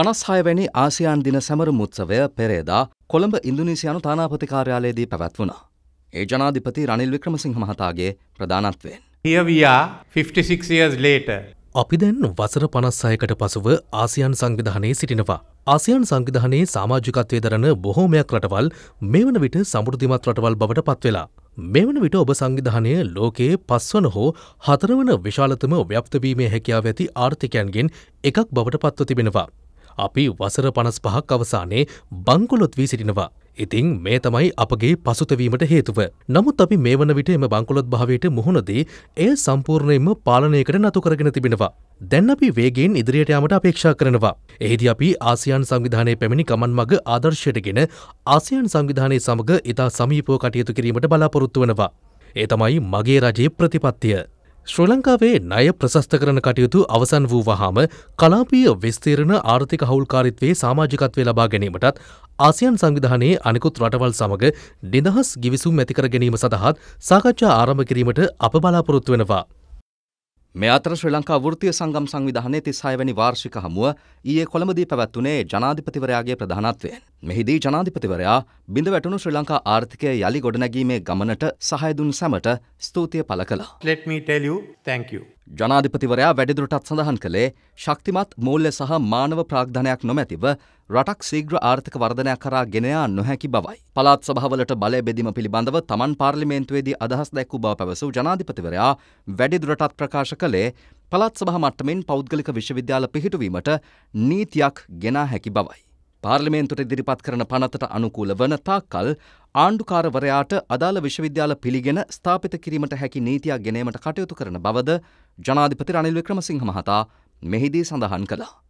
පනස්හය වැනි ආසියන් දින සැමර මුත්සවය පෙරේදා කොළඹ ඉන්දුනීසියානු තානාපති කාර්යාලයේදී පැවැත්වුණ. ඒ ජනාධිපති රනිල් වික්‍රමසිංහ මහතාගේ ප්‍රධානත්වයෙන්. හියවයා 56 years later. අපි දැන් වසර පනස්සයකට පසුව ආසියන් සංවිධානයේ සිටිනවා. ආසියන් සංවිධානයේ සාමාජිකත්වය දරන බොහෝමයක් රටවල් මේ වන විට සමෘධිමත් රටවල් බවට පත්වෙලා. මෙවන විට ඔබ සංවිධානය ලෝකයේ පස්වන හෝ හතරවන විශාලතම ව්‍යප්තවීමේ හැකියාව ඇති ආර්ථිකයන්ගෙන් එකක් බවට පත්ව තිබෙනවා. අපි වසර පනස් පහක් අවසානයේ බංකොලොත් වී සිටිනවා. ඉතිං මේ තමයි අපගේ පසුතවීමට හේතුව. නමුත් අපි මේ වන විට එම බංකොලොත් භාවයට මුහුණදී එය සම්පූර්ණයෙන්ම පාලනයකට නතු කරගෙන තිබෙනවා. දැන් අපි වේගෙන් ඉදිරියට යාමට අපේක්ෂා කරනවා. එහිදී අපි ආසියාන් සංවිධානයේ පැමිණි ගමන් මඟ ආදර්ශයටගෙන ආසියාන් සංවිධානයේ සමග ඉතා සමීපව කටයුතු කිරීමට බලාපොරොත්තු වෙනවා. ඒ තමයි මගේ රජයේ ප්‍රතිපත්තිය. ශ්‍රී ලංකාවේ ණය ප්‍රශස්ත කරන කටයුතු අවසන් වූ වහාම කලාපීය විස්තීරණ ආර්ථික හවුල්කාරීත්වයේ සමාජිකත්වය ලබා ගැනීමටත් ආසියන් සංවිධානයේ අනෙකුත් රටවල් සමග නිදහස් ගිවිසුම් ඇතිකර ගැනීම සඳහාත් සාකච්ඡා ආරම්භ කිරීමට අප බලාපොරොත්තු වෙනවා. මේ අතර ශ්‍රී ලංකා වෘත්තීය සංගම් සංවිධානයේ 36 වැනි වාර්ෂික හමුව ඊයේ කොළඹදී පැවැත්ුණේ ජනාධිපතිවරයාගේ ප්‍රධානත්වයෙන්. මෙහිදී ජනාධිපතිවරයා බිඳ වැටුණු ශ්‍රී ලංකා ආර්ථිකය යලි ගොඩනැගීමේ ගමනට සහය දුන් සැමට ස්තුතිය පළ කළා. Let me tell you thank you. ජනාධිපතිවරයා වැඩිදුරටත් සඳහන් කළේ ශක්තිමත් මූල්‍ය සහ මානව ප්‍රාග්ධනයක් නොමැතිව රටක් සීග්‍ර ආර්ථික වර්ධනයක් කරා ගෙනයා නොහැකි බවයි. පළාත් සභාවලට බලය බෙදීම පිළිබඳව තමන් පාර්ලිමේන්තුවේදී අදහස් දැක්වූ බව පැවසූ ජනාධිපතිවරයා වැඩිදුරටත් ප්‍රකාශ කළේ පළාත් සභා මට්ටමින් පෞද්ගලික විශ්වවිද්‍යාල පිහිටුවීමට නීතියක් ගෙනා හැකි බවයි. පාර්ලිමේන්තුට ඉදිරිපත් කරන පනතට අනුකූල වන තාක්කල් ආණ්ඩුකාරවරයාට අදාළ විශ්වවිද්‍යාල පිළිගෙන ස්ථාපිත කිරීමට හැකි නීතියක් ගෙනීමට කටයුතු කරන බවද ජනාධිපති රනිල් වික්‍රමසිංහ මහතා මෙහිදී සඳහන් කළා.